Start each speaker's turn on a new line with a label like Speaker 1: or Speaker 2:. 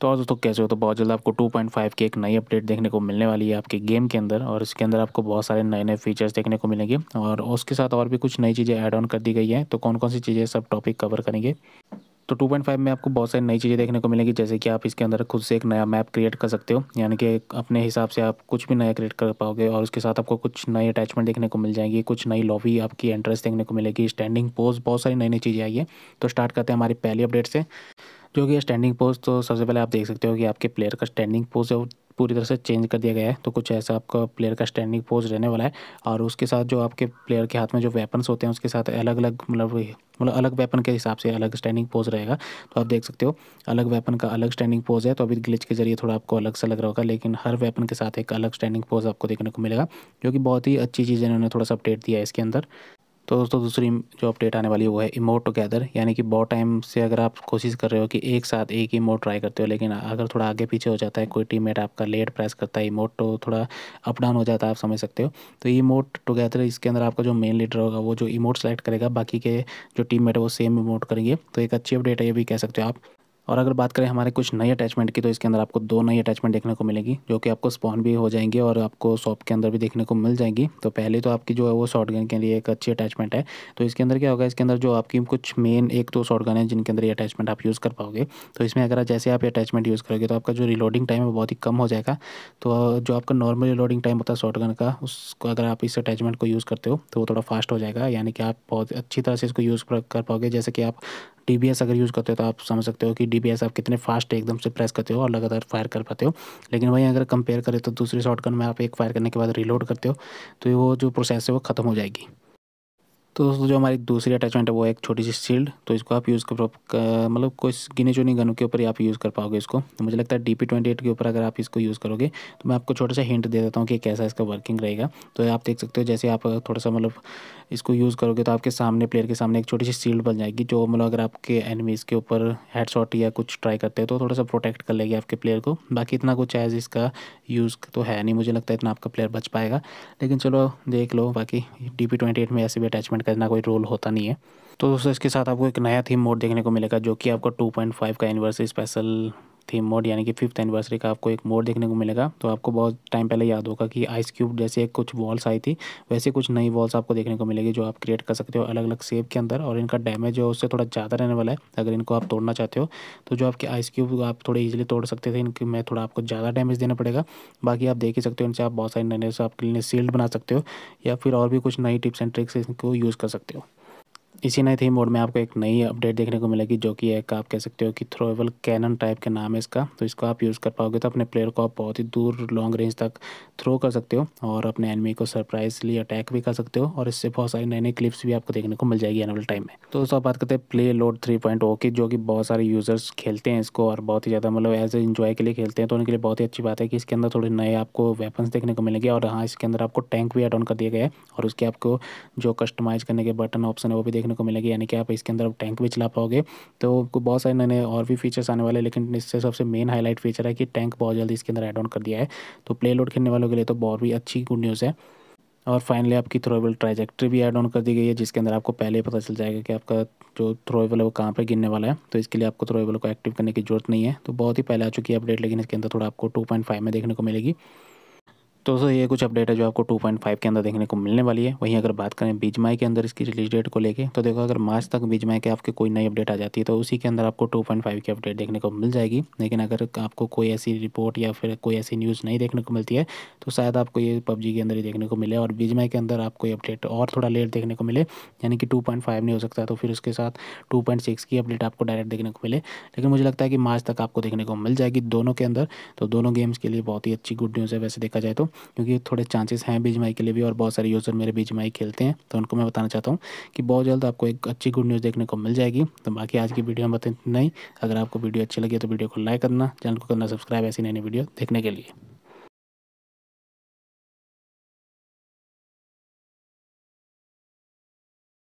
Speaker 1: तो और दोस्तों कैसे हो तो बहुत जल्द आपको 2.5 की एक नई अपडेट देखने को मिलने वाली है आपके गेम के अंदर और इसके अंदर आपको बहुत सारे नए नए फीचर्स देखने को मिलेंगे और उसके साथ और भी कुछ नई चीज़ें ऐड ऑन कर दी गई हैं तो कौन कौन सी चीज़ें सब टॉपिक कवर करेंगे तो 2.5 में आपको बहुत सारी नई चीज़ें देखने को मिलेंगी जैसे कि आप इसके अंदर खुद से एक नया मैप क्रिएट कर सकते हो यानी कि अपने हिसाब से आप कुछ भी नया क्रिएट कर पाओगे और उसके साथ आपको कुछ नए अटैचमेंट देखने को मिल जाएंगी कुछ नई लॉबी आपकी एंट्रेंस देखने को मिलेगी स्टैंडिंग पोज बहुत सारी नई नई चीज़ें आई है तो स्टार्ट करते हैं हमारी पहली अपडेट से जो कि स्टैंडिंग पोज तो सबसे पहले आप देख सकते हो कि आपके प्लेयर का स्टैंडिंग पोज है पूरी तरह से चेंज कर दिया गया है तो कुछ ऐसा आपका प्लेयर का स्टैंडिंग पोज रहने वाला है और उसके साथ जो आपके प्लेयर के हाथ में जो वेपन्स होते हैं उसके साथ अलग अलग मतलब मतलब अलग वेपन के हिसाब से अलग स्टैंडिंग पोज रहेगा तो आप देख सकते हो अलग वेपन का अलग स्टैंडिंग पोज है तो अभी ग्लिच के जरिए थोड़ा आपको अलग सा लग रहा होगा लेकिन हर वेपन के साथ एक अलग स्टैंडिंग पोज आपको देखने को मिलेगा जो कि बहुत ही अच्छी चीज़ इन्होंने थोड़ा सा अपडेट दिया है इसके अंदर तो दोस्तों दूसरी जो अपडेट आने वाली है वो है इमोट टुगेदर यानी कि बहुत टाइम से अगर आप कोशिश कर रहे हो कि एक साथ एक ही इमोट ट्राई करते हो लेकिन अगर थोड़ा आगे पीछे हो जाता है कोई टीममेट आपका लेट प्रेस करता है इमोट तो थोड़ा अप डाउन हो जाता है आप समझ सकते हो तो ये इमोट टुगेदर इसके अंदर आपका जो मेन लीडर होगा वो जो इमोट सेलेक्ट करेगा बाकी के जो टीम है वो सेम इमोट करेंगे तो एक अच्छी अपडेट है ये भी कह सकते हो आप और अगर बात करें हमारे कुछ नए अटैचमेंट की तो इसके अंदर आपको दो नई अटैचमेंट देखने को मिलेगी जो कि आपको स्पॉन भी हो जाएंगे और आपको शॉप के अंदर भी देखने को मिल जाएंगी तो पहले तो आपकी जो है वो शॉर्ट के लिए एक अच्छी अटैचमेंट है तो इसके अंदर क्या होगा इसके अंदर जो आपकी कुछ मेन एक दो शॉर्ट शॉटगन है जिनके अंदर ये अटैचमेंट आप यूज़ कर पाओगे तो इसमें अगर जैसे आप अटैचमेंट यूज़ करोगे तो आपका जो रिलोडिंग टाइम है बहुत ही कम हो जाएगा तो जो आपका नॉर्मल रिलोडिंग टाइम होता है शॉर्ट का उसको अगर आप इस अटैचमेंट को यूज़ करते हो तो वो थोड़ा फास्ट हो जाएगा यानी कि आप बहुत अच्छी तरह से इसको यूज़ कर पाओगे जैसे कि आप डी अगर यूज़ करते हो तो आप समझ सकते हो कि डी आप कितने फास्ट एकदम से प्रेस करते हो और लगातार फायर कर पाते हो लेकिन वहीं अगर कंपेयर करें तो दूसरे शॉर्टकट में आप एक फायर करने के बाद रिलोड करते हो तो वो जो प्रोसेस है वो ख़त्म हो जाएगी तो दोस्तों जो हमारी दूसरी अटैचमेंट है वो एक छोटी सी शील्ड तो इसको आप यूज़ कर मतलब कोई गिने चुनी गनों के ऊपर ही आप यूज़ कर पाओगे इसको तो मुझे लगता है डी पी ट्वेंटी एट के ऊपर अगर आप इसको यूज़ करोगे तो मैं आपको छोटा सा हिंट दे देता हूँ कि कैसा इसका वर्किंग रहेगा तो आप देख सकते हो जैसे आप थोड़ा सा मतलब इसको यूज़ करोगे तो आपके सामने प्लेयर के सामने एक छोटी सी शील्ड बन जाएगी जो मतलब अगर आपके एनिमीज़ के ऊपर शॉट या कुछ ट्राई करते हैं तो थोड़ा सा प्रोटेक्ट कर लेगी आपके प्लेयर को बाकी इतना कुछ एज इसका यूज़ तो है नहीं मुझे लगता है इतना आपका प्लेयर बच पाएगा लेकिन चलो देख लो बाकी डी पी ट्वेंटी एट में ऐसे भी अटैचमेंट करना कोई रोल होता नहीं है तो दोस्तों इसके साथ आपको एक नया थीम मोड देखने को मिलेगा जो कि आपको 2.5 का एनिवर्सरी स्पेशल थीम मोड यानी कि फिफ्थ एनिवर्सरी का आपको एक मोड देखने को मिलेगा तो आपको बहुत टाइम पहले याद होगा कि आइस क्यूब जैसे कुछ वॉल्स आई थी वैसे कुछ नई वॉल्स आपको देखने को मिलेगी जो आप क्रिएट कर सकते हो अलग अलग सेप के अंदर और इनका डैमेज है उससे थोड़ा ज़्यादा रहने वाला है अगर इनको आप तोड़ना चाहते हो तो जो आपके आइस क्यूब आप थोड़े ईजिली तोड़ सकते थे इनके में थोड़ा आपको ज़्यादा डैमेज देना पड़ेगा बाकी आप देख ही सकते हो इनसे आप बहुत सारे नए नए आपके लिए सील्ड बना सकते हो या फिर और भी कुछ नई टिप्स एंड ट्रिक्स इनको यूज़ कर सकते हो इसी नए थीम मोड में आपको एक नई अपडेट देखने को मिलेगी जो कि एक आप कह सकते हो कि थ्रोएबल कैनन टाइप का नाम है इसका तो इसको आप यूज़ कर पाओगे तो अपने प्लेयर को आप बहुत ही दूर लॉन्ग रेंज तक थ्रो कर सकते हो और अपने एनमी को सरप्राइजली अटैक भी कर सकते हो और इससे बहुत सारी नए नए क्लिप्स भी आपको देखने को मिल जाएगी आने वाले टाइम में तो दोस्तों बात करते हैं play load three point o की जो कि बहुत सारे यूज़र्स खेलते हैं इसको और बहुत ही ज़्यादा मतलब एज ए इन्जॉय के लिए खेलते हैं तो उनके लिए बहुत ही अच्छी बात है कि इसके अंदर थोड़े नए आपको वेपन्स देखने को मिलेंगे और हाँ इसके अंदर आपको टैंक भी एड ऑन कर दिया गया है और उसके आपको जो कस्टमाइज़ करने के बटन ऑप्शन है वो भी देखने देखने को मिलेगी यानी कि आप इसके अंदर टैंक भी चला पाओगे तो आपको बहुत सारे नए और भी फीचर्स आने वाले लेकिन इससे सबसे मेन हाईलाइट फीचर है कि टैंक बहुत जल्दी इसके अंदर एड ऑन कर दिया है तो प्ले लोड खेलने वालों के लिए तो बहुत भी अच्छी गुड न्यूज़ है और फाइनली आपकी थ्रोएबल ट्राजेक्ट्री भी एड ऑन कर दी गई है जिसके अंदर आपको पहले ही पता चल जाएगा कि आपका जो थ्रोएबल है वो कहाँ पर गिरने वाला है तो इसके लिए आपको थ्रोएबल को एक्टिव करने की जरूरत नहीं है तो बहुत ही पहले आ चुकी है अपडेट लेकिन इसके अंदर थोड़ा आपको टू पॉइंट फाइव में देखने को मिलेगी तो दोस्तों ये कुछ अपडेट है जो आपको 2.5 के अंदर देखने को मिलने वाली है वहीं अगर बात करें बीज के अंदर इसकी रिलीज डेट को लेके तो देखो अगर मार्च तक बीज के आपके कोई नई अपडेट आ जाती है तो उसी के अंदर आपको 2.5 की अपडेट देखने को मिल जाएगी लेकिन अगर आपको कोई ऐसी रिपोर्ट या फिर कोई ऐसी न्यूज़ नहीं देखने को मिलती है तो शायद आपको ये पबजी के अंदर ही देखने को मिले और बीज के अंदर आपको ये अपडेट और थोड़ा लेट देखने को मिले यानी कि टू नहीं हो सकता तो फिर उसके साथ टू की अपडेट आपको डायरेक्ट देखने को मिले लेकिन मुझे लगता है कि मार्च तक आपको देखने को मिल जाएगी दोनों के अंदर तो दोनों गेम्स के लिए बहुत ही अच्छी गुड न्यूज़ है वैसे देखा जाए तो क्योंकि थोड़े चांसेस हैं बीज के लिए भी और बहुत सारे यूज़र मेरे बीज खेलते हैं तो उनको मैं बताना चाहता हूँ कि बहुत जल्द आपको एक अच्छी गुड न्यूज़ देखने को मिल जाएगी तो बाकी आज की वीडियो में बताए नहीं अगर आपको वीडियो अच्छी लगी तो वीडियो को लाइक करना चैनल को करना सब्सक्राइब ऐसी नई नई वीडियो देखने के लिए